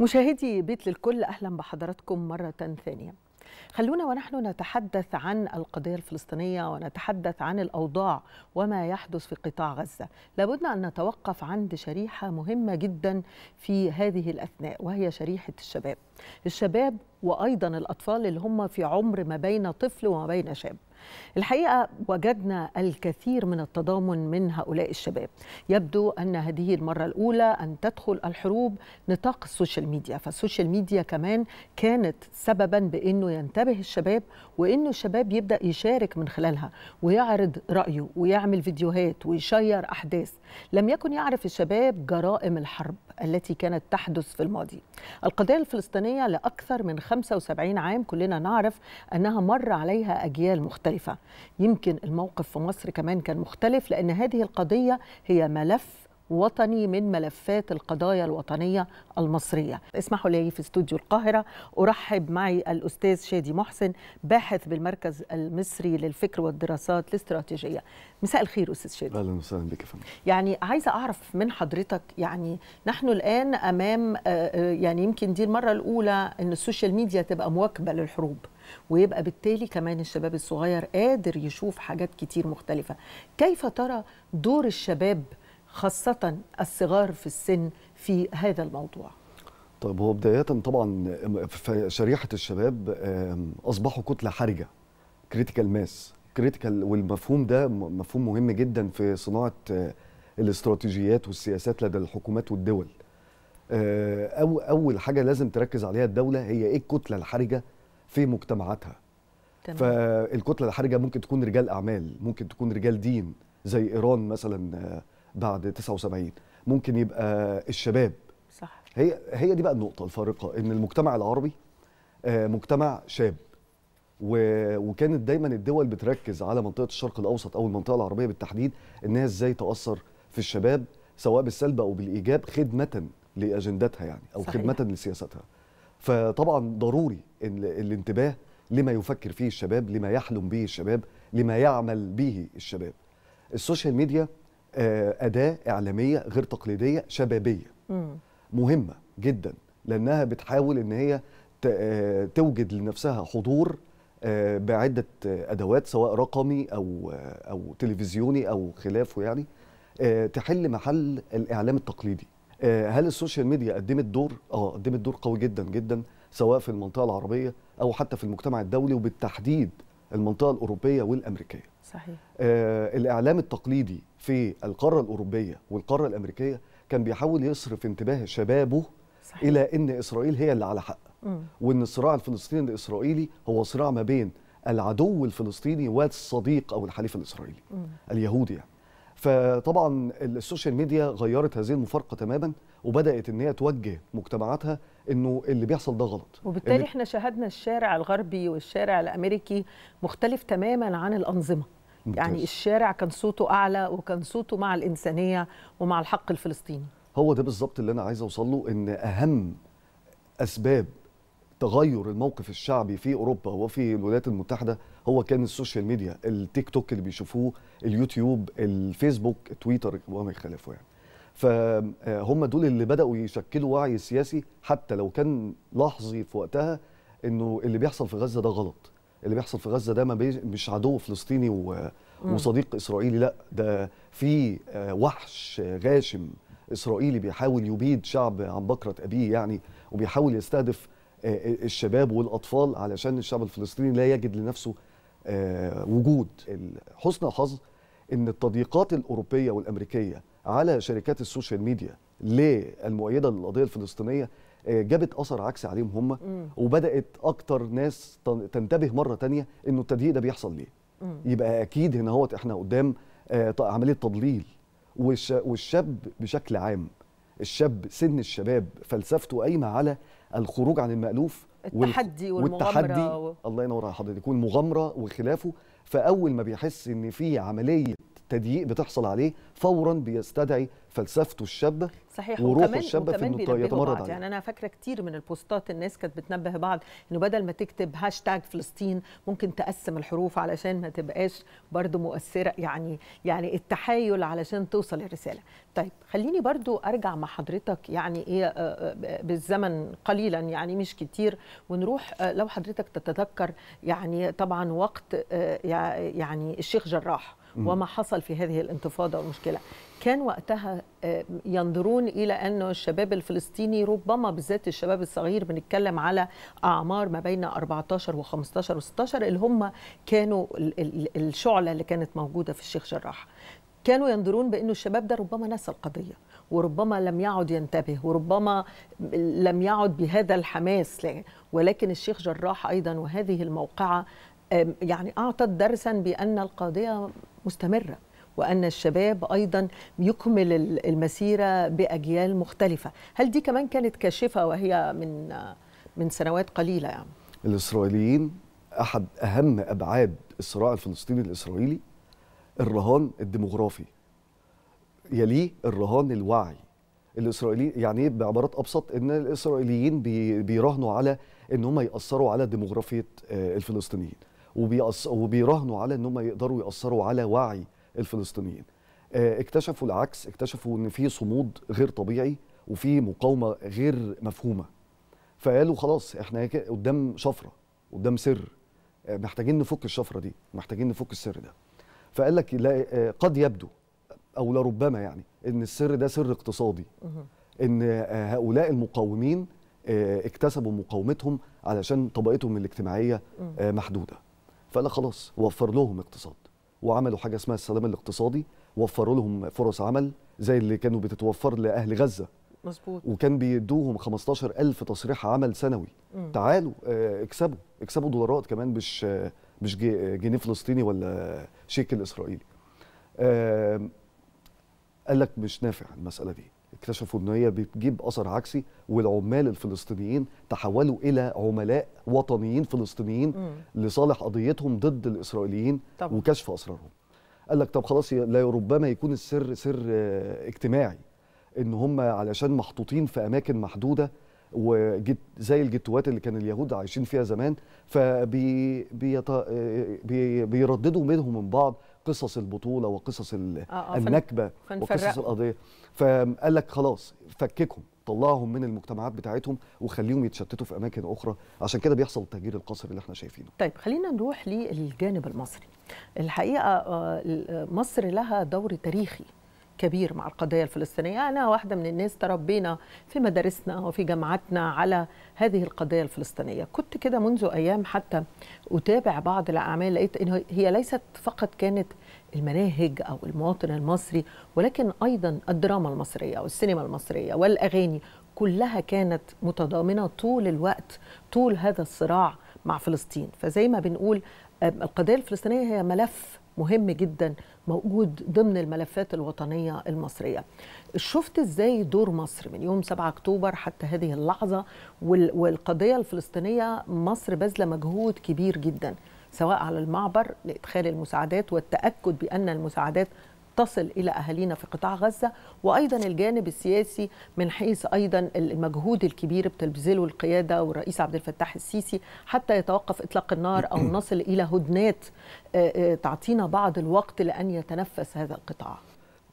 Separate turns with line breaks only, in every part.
مشاهدي بيت للكل اهلا بحضراتكم مره ثانيه. خلونا ونحن نتحدث عن القضيه الفلسطينيه ونتحدث عن الاوضاع وما يحدث في قطاع غزه، لابد ان نتوقف عند شريحه مهمه جدا في هذه الاثناء وهي شريحه الشباب. الشباب وايضا الاطفال اللي هم في عمر ما بين طفل وما بين شاب. الحقيقه وجدنا الكثير من التضامن من هؤلاء الشباب يبدو ان هذه المره الاولى ان تدخل الحروب نطاق السوشيال ميديا فالسوشيال ميديا كمان كانت سببا بانه ينتبه الشباب وانه الشباب يبدا يشارك من خلالها ويعرض رايه ويعمل فيديوهات ويشير احداث لم يكن يعرف الشباب جرائم الحرب التي كانت تحدث في الماضي القضية الفلسطينية لأكثر من 75 عام كلنا نعرف أنها مر عليها أجيال مختلفة يمكن الموقف في مصر كمان كان مختلف لأن هذه القضية هي ملف وطني من ملفات القضايا الوطنية المصرية اسمحوا لي في استوديو القاهرة أرحب معي الأستاذ شادي محسن باحث بالمركز المصري للفكر والدراسات الاستراتيجية مساء الخير أستاذ شادي أهلا وسهلا بك يا فندم يعني عايزة أعرف من حضرتك يعني نحن الآن أمام آه، آه، يعني يمكن دي المرة الأولى أن السوشيال ميديا تبقى مواكبة للحروب ويبقى بالتالي كمان الشباب الصغير قادر يشوف حاجات كتير مختلفة كيف ترى دور الشباب خاصة الصغار في السن في هذا الموضوع؟
طيب هو بداية طبعا شريحة الشباب أصبحوا كتلة حرجة كريتيكال ماس كريتيكال والمفهوم ده مفهوم مهم جدا في صناعة آه، الاستراتيجيات والسياسات لدى الحكومات والدول آه، أو أول حاجة لازم تركز عليها الدولة هي إيه الكتلة الحرجة في مجتمعاتها تمام. فالكتلة الحرجة ممكن تكون رجال أعمال ممكن تكون رجال دين زي إيران مثلا آه، بعد 79 ممكن يبقى الشباب صح هي هي دي بقى النقطه الفارقه ان المجتمع العربي آه، مجتمع شاب وكانت دايما الدول بتركز على منطقه الشرق الاوسط او المنطقه العربيه بالتحديد انها ازاي تاثر في الشباب سواء بالسلب او بالايجاب خدمه لاجندتها يعني او صحيح. خدمه لسياستها فطبعا ضروري الانتباه لما يفكر فيه الشباب لما يحلم به الشباب لما يعمل به الشباب السوشيال ميديا آه، اداه اعلاميه غير تقليديه شبابيه مهمه جدا لانها بتحاول ان هي آه، توجد لنفسها حضور آه، بعده ادوات سواء رقمي او او تلفزيوني او خلافه يعني تحل محل الاعلام التقليدي هل السوشيال ميديا قدمت دور اه قدمت دور قوي جدا جدا سواء في المنطقه العربيه او حتى في المجتمع الدولي وبالتحديد المنطقه الاوروبيه والامريكيه صحيح الاعلام التقليدي في القاره الاوروبيه والقاره الامريكيه كان بيحاول يصرف انتباه شبابه صحيح. الى ان اسرائيل هي اللي على حق م. وان الصراع الفلسطيني الاسرائيلي هو صراع ما بين العدو الفلسطيني والصديق او الحليف الاسرائيلي م. اليهودي يعني. فطبعا السوشيال ميديا غيرت هذه المفارقه تماما وبدات ان هي توجه مجتمعاتها انه اللي بيحصل ده غلط
وبالتالي احنا شاهدنا الشارع الغربي والشارع الامريكي مختلف تماما عن الانظمه يعني ممتاز. يعني الشارع كان صوته اعلى وكان صوته مع الانسانيه ومع الحق الفلسطيني
هو ده بالظبط اللي انا عايز اوصل له ان اهم اسباب تغير الموقف الشعبي في اوروبا وفي الولايات المتحده هو كان السوشيال ميديا التيك توك اللي بيشوفوه اليوتيوب الفيسبوك تويتر وما يخالفه يعني فهم آه، دول اللي بداوا يشكلوا وعي سياسي حتى لو كان لحظي في وقتها انه اللي بيحصل في غزه ده غلط اللي بيحصل في غزه ده ما مش عدو فلسطيني و... وصديق اسرائيلي لا ده في آه، وحش غاشم اسرائيلي بيحاول يبيد شعب عن بكره ابيه يعني وبيحاول يستهدف آه، آه، الشباب والاطفال علشان الشعب الفلسطيني لا يجد لنفسه وجود حسن الحظ ان التضييقات الاوروبيه والامريكيه على شركات السوشيال ميديا للمؤيده للقضيه الفلسطينيه آه، جابت اثر عكسي عليهم هم وبدات اكتر ناس تنتبه مره تانية انه التضييق ده بيحصل ليه يبقى اكيد هنا هو احنا قدام آه، عمليه تضليل والشاب بشكل عام الشاب سن الشباب فلسفته قايمه على الخروج عن المالوف التحدي والمغامره والتحدي و... الله ينور على حضرتك والمغامره وخلافه فاول ما بيحس ان في عمليه تضييق بتحصل عليه فورا بيستدعي فلسفته الشابه صحيح وروح الشابه في انه يتمرد يعني
انا فاكره كتير من البوستات الناس كانت بتنبه بعض انه بدل ما تكتب هاشتاج فلسطين ممكن تقسم الحروف علشان ما تبقاش برضو مؤثره يعني يعني التحايل علشان توصل الرساله طيب خليني برضو ارجع مع حضرتك يعني ايه آه، آه، بالزمن قليلا يعني مش كتير ونروح آه، لو حضرتك تتذكر يعني طبعا وقت يعني الشيخ جراح وما حصل في هذه الانتفاضه والمشكله كان وقتها آه، ينظرون الى انه الشباب الفلسطيني ربما بالذات الشباب الصغير بنتكلم على اعمار ما بين 14 و15 و16 اللي هم كانوا الشعله اللي كانت موجوده في الشيخ جراح كانوا ينظرون بانه الشباب ده ربما نسى القضيه وربما لم يعد ينتبه وربما لم يعد بهذا الحماس ولكن الشيخ جراح ايضا وهذه الموقعه يعني اعطت درسا بان القضيه مستمره وأن الشباب أيضا يكمل المسيرة بأجيال مختلفة هل دي كمان كانت كاشفة وهي من من سنوات قليلة يعني؟
الإسرائيليين أحد أهم أبعاد الصراع الفلسطيني الإسرائيلي الرهان الديموغرافي يليه الرهان الوعي الاسرائيليين يعني بعبارات ابسط ان الاسرائيليين بيراهنوا على ان هم ياثروا على ديموغرافيه آه، الفلسطينيين وبيراهنوا على ان هم يقدروا ياثروا على وعي الفلسطينيين آه، اكتشفوا العكس اكتشفوا ان في صمود غير طبيعي وفي مقاومه غير مفهومه فقالوا خلاص احنا قدام شفره قدام سر آه، محتاجين نفك الشفره دي محتاجين نفك السر ده فقال لك لا آه، قد يبدو او لربما يعني ان السر ده سر اقتصادي ان هؤلاء المقاومين اكتسبوا مقاومتهم علشان طبقتهم الاجتماعيه محدوده فقال خلاص وفر لهم اقتصاد وعملوا حاجه اسمها السلام الاقتصادي وفروا لهم فرص عمل زي اللي كانوا بتتوفر لاهل غزه مظبوط وكان بيدوهم 15000 تصريح عمل سنوي مم. تعالوا آه، اكسبوا اكسبوا دولارات كمان مش آه، مش آه، جنيه فلسطيني ولا شيك اسرائيلي قال لك مش نافع المساله دي اكتشفوا ان هي بتجيب اثر عكسي والعمال الفلسطينيين تحولوا الى عملاء وطنيين فلسطينيين م. لصالح قضيتهم ضد الاسرائيليين طبعا. وكشف اسرارهم قال لك طب خلاص لا ربما يكون السر سر اجتماعي ان هم علشان محطوطين في اماكن محدوده وجت زي الجتوات اللي كان اليهود عايشين فيها زمان فبيرددوا فبي بي منهم من بعض قصص البطوله وقصص آه، آه، النكبه وقصص القضيه فقال لك خلاص فككهم طلعهم من المجتمعات بتاعتهم وخليهم يتشتتوا في اماكن اخرى عشان كده بيحصل التهجير القسري اللي احنا شايفينه
طيب خلينا نروح للجانب المصري الحقيقه آه، مصر لها دور تاريخي كبير مع القضية الفلسطينية أنا واحدة من الناس تربينا في مدارسنا وفي جامعاتنا على هذه القضية الفلسطينية كنت كده منذ أيام حتى أتابع بعض الأعمال لقيت أنه هي ليست فقط كانت المناهج أو المواطن المصري ولكن أيضا الدراما المصرية والسينما المصرية والأغاني كلها كانت متضامنة طول الوقت طول هذا الصراع مع فلسطين فزي ما بنقول القضية الفلسطينية هي ملف مهم جدا موجود ضمن الملفات الوطنيه المصريه. شفت ازاي دور مصر من يوم 7 اكتوبر حتى هذه اللحظه والقضيه الفلسطينيه مصر باذله مجهود كبير جدا سواء على المعبر لادخال المساعدات والتاكد بان المساعدات تصل إلى أهالينا في قطاع غزة وأيضا الجانب السياسي من حيث أيضا المجهود الكبير بتبذله القيادة والرئيس عبد الفتاح السيسي حتى يتوقف إطلاق النار أو نصل إلى هدنات آه، آه، تعطينا بعض الوقت لأن يتنفس هذا القطاع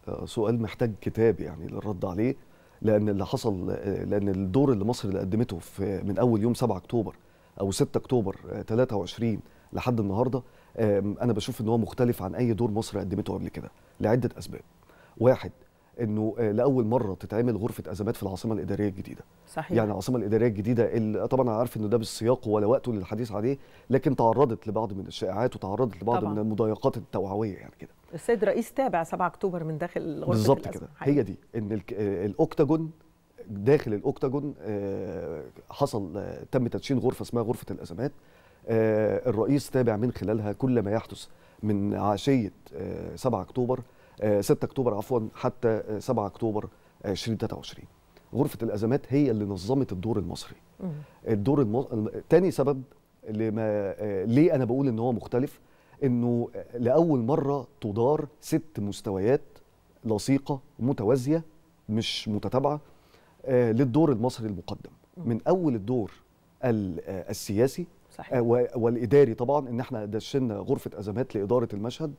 آه، سؤال محتاج كتاب يعني للرد عليه لان اللي حصل لان الدور اللي مصر اللي قدمته في من اول يوم 7 اكتوبر او 6 اكتوبر 23 لحد النهارده انا بشوف ان هو مختلف عن اي دور مصر قدمته قبل كده لعده اسباب واحد انه آه، لاول مره تتعمل غرفه ازمات في العاصمه الاداريه الجديده صحيح. يعني العاصمه الاداريه الجديده اللي طبعا انا عارف انه ده بالسياق ولا وقته للحديث عليه لكن تعرضت لبعض من الشائعات وتعرضت لبعض طبعا. من المضايقات التوعويه يعني كده
السيد رئيس تابع 7 اكتوبر من داخل غرفه بالظبط كده هي
دي ان آه، الاوكتاجون داخل الاوكتاجون آه، حصل تم تدشين غرفه اسمها غرفه الازمات آه، الرئيس تابع من خلالها كل ما يحدث من عشيه 7 آه، اكتوبر 6 آه، اكتوبر عفوا حتى 7 اكتوبر 2023 غرفه الازمات هي اللي نظمت الدور المصري الدور المصري تاني سبب لما ليه انا بقول ان هو مختلف انه لاول مره تدار ست مستويات لصيقه متوازيه مش متتابعه للدور المصري المقدم من اول الدور السياسي صحيح. آه، والاداري طبعا ان احنا دشنا غرفه ازمات لاداره المشهد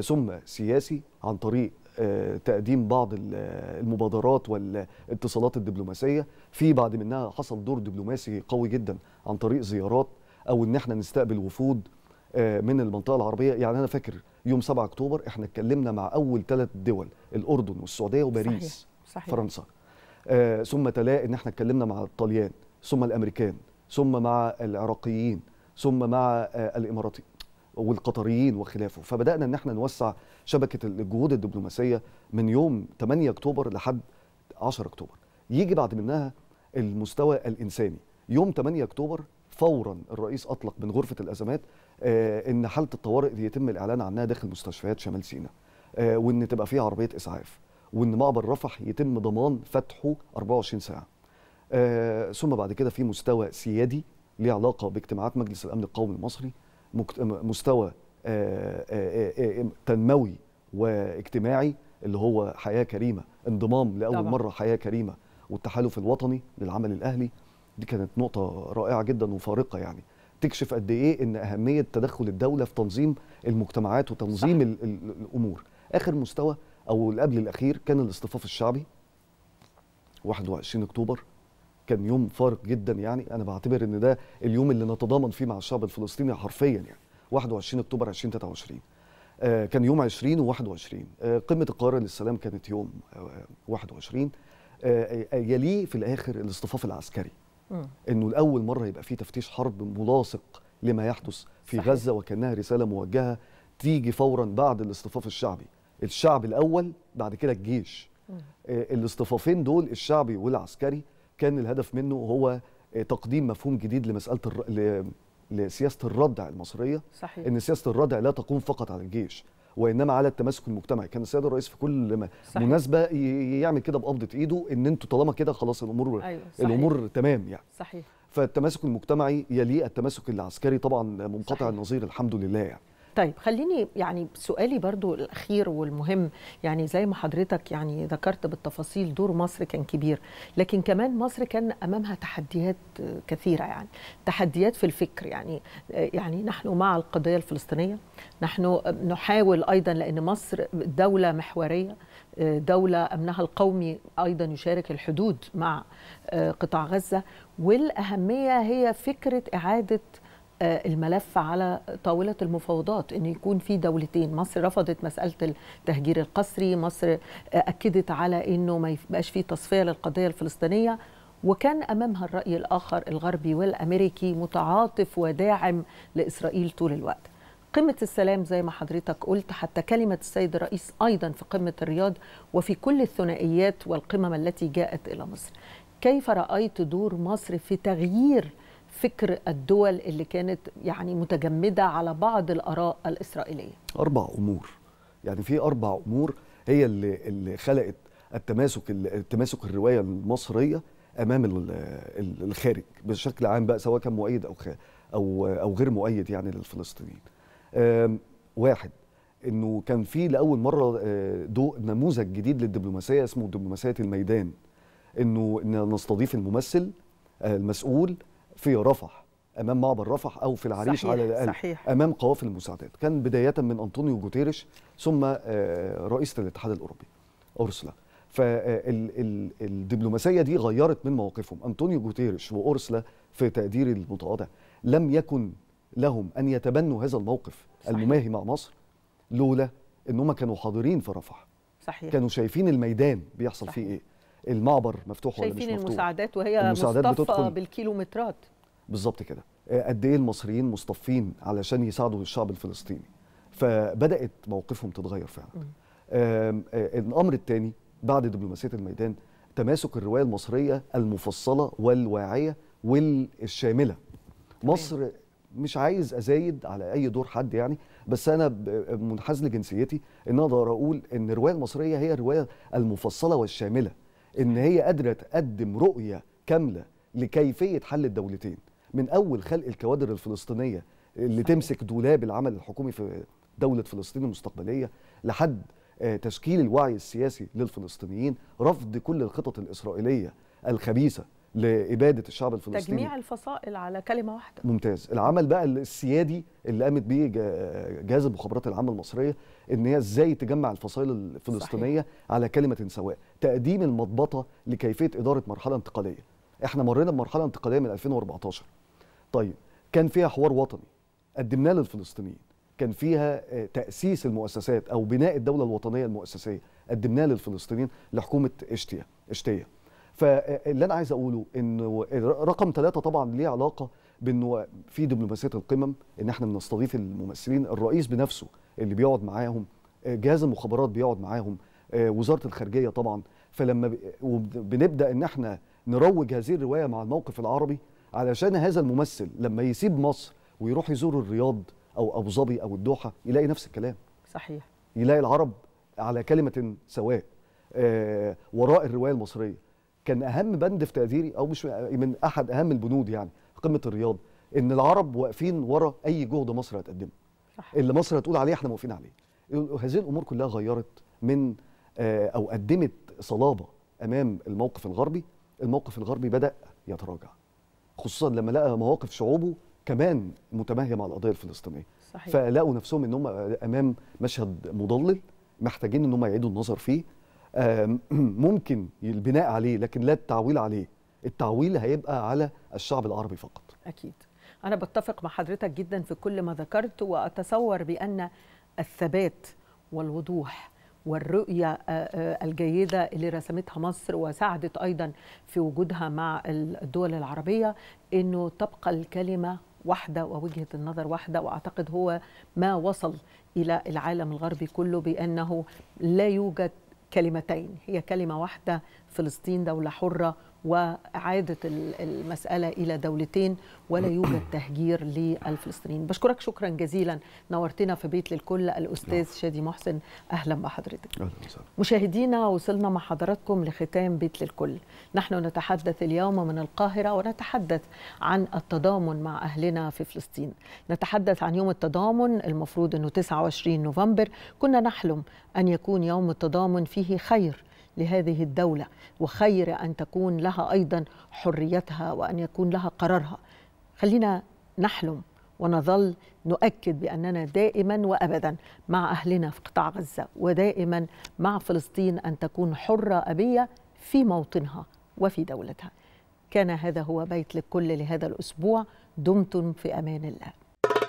ثم آه، سياسي عن طريق آه، تقديم بعض المبادرات والاتصالات الدبلوماسيه في بعد منها حصل دور دبلوماسي قوي جدا عن طريق زيارات او ان احنا نستقبل وفود من المنطقه العربيه يعني انا فاكر يوم 7 اكتوبر احنا اتكلمنا مع اول ثلاث دول الاردن والسعوديه وباريس صحيح. صحيح. فرنسا ثم تلاقي ان احنا اتكلمنا مع الطليان ثم الامريكان ثم مع العراقيين ثم مع آه، الاماراتيين والقطريين وخلافه فبدانا ان احنا نوسع شبكه الجهود الدبلوماسيه من يوم 8 اكتوبر لحد 10 اكتوبر يجي بعد منها المستوى الانساني يوم 8 اكتوبر فورا الرئيس اطلق من غرفه الازمات آه، ان حاله الطوارئ دي يتم الاعلان عنها داخل مستشفيات شمال سيناء آه، وان تبقى فيها عربيه اسعاف وان معبر رفح يتم ضمان فتحه 24 ساعه آه، ثم بعد كده في مستوى سيادي ليه علاقه باجتماعات مجلس الامن القومي المصري مستوى آه، آه، تنموي واجتماعي اللي هو حياه كريمه انضمام لاول طبعا. مره حياه كريمه والتحالف الوطني للعمل الاهلي دي كانت نقطه رائعه جدا وفارقه يعني تكشف قد ايه ان اهميه تدخل الدوله في تنظيم المجتمعات وتنظيم الامور اخر مستوى او قبل الاخير كان الاصطفاف الشعبي 21 اكتوبر كان يوم فارق جدا يعني انا بعتبر ان ده اليوم اللي نتضامن فيه مع الشعب الفلسطيني حرفيا يعني 21 اكتوبر 2023 آه كان يوم 20 و21 آه قمه القاهره للسلام كانت يوم آه 21 آه، آه، يليه في الاخر الاصطفاف العسكري انه لاول مره يبقى في تفتيش حرب ملاصق لما يحدث في صحيح. غزه وكانها رساله موجهه تيجي فورا بعد الاصطفاف الشعبي الشعب الاول بعد كده الجيش آه، الاصطفافين دول الشعبي والعسكري كان الهدف منه هو آه، تقديم مفهوم جديد لمساله الر... لسياسه الردع المصريه صحيح. ان سياسه الردع لا تقوم فقط على الجيش وانما على التماسك المجتمعي كان السيد الرئيس في كل ما مناسبه يعمل كده بقبضه ايده ان انتوا طالما كده خلاص الامور أيوة صحيح. الامور تمام يعني صحيح فالتماسك المجتمعي يليه التماسك العسكري طبعا منقطع صحيح. النظير الحمد لله يعني
طيب خليني يعني سؤالي برضو الأخير والمهم يعني زي ما حضرتك يعني ذكرت بالتفاصيل دور مصر كان كبير لكن كمان مصر كان أمامها تحديات كثيرة يعني تحديات في الفكر يعني يعني نحن مع القضية الفلسطينية نحن نحاول أيضا لأن مصر دولة محورية دولة أمنها القومي أيضا يشارك الحدود مع قطاع غزة والأهمية هي فكرة إعادة آه، الملف على طاوله المفاوضات ان يكون في دولتين مصر رفضت مساله التهجير القسري مصر آه، اكدت على انه ما يبقاش في تصفيه للقضيه الفلسطينيه وكان امامها الراي الاخر الغربي والامريكي متعاطف وداعم لاسرائيل طول الوقت قمة السلام زي ما حضرتك قلت حتى كلمة السيد الرئيس أيضا في قمة الرياض وفي كل الثنائيات والقمم التي جاءت إلى مصر كيف رأيت دور مصر في تغيير فكر الدول اللي كانت يعني متجمده على بعض الاراء الاسرائيليه؟
اربع امور يعني في اربع امور هي اللي اللي خلقت التماسك التماسك الروايه المصريه امام الخارج بشكل عام بقى سواء كان مؤيد او او او غير مؤيد يعني للفلسطينيين. واحد انه كان في لاول مره آه، ضوء نموذج جديد للدبلوماسيه اسمه دبلوماسيه الميدان انه نستضيف الممثل آه، المسؤول في رفح امام معبر رفح او في العريش صحيح على الاقل صحيح. امام قوافل المساعدات كان بدايه من انطونيو جوتيريش ثم آه، رئيسه الاتحاد الاوروبي اورسلا فالدبلوماسيه دي غيرت من مواقفهم انطونيو جوتيريش واورسلا في تقديري المتواضع لم يكن لهم ان يتبنوا هذا الموقف صحيح. المماهي مع مصر لولا ان هم كانوا حاضرين في رفح صحيح كانوا شايفين الميدان بيحصل صحيح. فيه ايه المعبر مفتوح ولا مش مفتوح شايفين المساعدات وهي المساعدات مصطفى
بالكيلومترات
بالظبط كده آه، قد ايه المصريين مصطفين علشان يساعدوا الشعب الفلسطيني فبدات موقفهم تتغير فعلا آه، الامر الثاني بعد دبلوماسيه الميدان تماسك الروايه المصريه المفصله والواعيه والشامله مصر مش عايز ازايد على اي دور حد يعني بس انا منحاز لجنسيتي ان اقدر اقول ان الروايه المصريه هي الروايه المفصله والشامله ان هي قادره تقدم رؤيه كامله لكيفيه حل الدولتين من اول خلق الكوادر الفلسطينيه اللي تمسك دولاب العمل الحكومي في دوله فلسطين المستقبليه لحد آه، تشكيل الوعي السياسي للفلسطينيين رفض كل الخطط الاسرائيليه الخبيثه لاباده الشعب الفلسطيني تجميع
الفصائل على كلمه واحده
ممتاز العمل بقى السيادي اللي قامت بيه جهاز المخابرات العامه المصريه ان هي ازاي تجمع الفصائل الفلسطينيه صحيح. على كلمه سواء تقديم المضبطه لكيفيه اداره مرحله انتقاليه احنا مرينا بمرحله انتقاليه من 2014 طيب كان فيها حوار وطني قدمناه للفلسطينيين كان فيها آه، تاسيس المؤسسات او بناء الدوله الوطنيه المؤسسيه قدمناه للفلسطينيين لحكومه اشتيا اشتيا فاللي آه، آه، انا عايز اقوله انه رقم ثلاثة طبعا ليه علاقه بانه في دبلوماسيه القمم ان احنا بنستضيف الممثلين الرئيس بنفسه اللي بيقعد معاهم جهاز المخابرات بيقعد معاهم وزاره الخارجيه طبعا فلما وبنبدا ان احنا نروج هذه الروايه مع الموقف العربي علشان هذا الممثل لما يسيب مصر ويروح يزور الرياض او ابو ظبي او الدوحه يلاقي نفس الكلام صحيح يلاقي العرب على كلمه سواء آه وراء الروايه المصريه كان اهم بند في تقديري او مش من احد اهم البنود يعني في قمه الرياض ان العرب واقفين ورا اي جهد مصر هتقدمه صح. اللي مصر هتقول عليه احنا موافقين عليه هذه الامور كلها غيرت من آه او قدمت صلابه امام الموقف الغربي الموقف الغربي بدا يتراجع خصوصا لما لقى مواقف شعوبه كمان متماهيه مع القضيه الفلسطينيه صحيح. فلقوا نفسهم ان هم امام مشهد مضلل محتاجين ان هم يعيدوا النظر فيه ممكن البناء عليه لكن لا التعويل عليه التعويل هيبقى على
الشعب العربي فقط اكيد انا بتفق مع حضرتك جدا في كل ما ذكرت واتصور بان الثبات والوضوح والرؤية آه، آه، الجيدة اللي رسمتها مصر وساعدت أيضا في وجودها مع الدول العربية أنه تبقى الكلمة واحدة ووجهة النظر واحدة وأعتقد هو ما وصل إلى العالم الغربي كله بأنه لا يوجد كلمتين هي كلمة واحدة فلسطين دولة حرة واعاده المساله الى دولتين ولا يوجد تهجير للفلسطينيين بشكرك شكرا جزيلا نورتنا في بيت للكل الاستاذ نعم. شادي محسن اهلا بحضرتك أهلا مشاهدينا وصلنا مع حضراتكم لختام بيت للكل نحن نتحدث اليوم من القاهره ونتحدث عن التضامن مع اهلنا في فلسطين نتحدث عن يوم التضامن المفروض انه 29 نوفمبر كنا نحلم ان يكون يوم التضامن فيه خير لهذه الدولة وخير أن تكون لها أيضا حريتها وأن يكون لها قرارها خلينا نحلم ونظل نؤكد باننا دائما وابدا مع اهلنا في قطاع غزه ودائما مع فلسطين ان تكون حره ابيه في موطنها وفي دولتها. كان هذا هو بيت للكل لهذا الاسبوع دمتم في امان الله.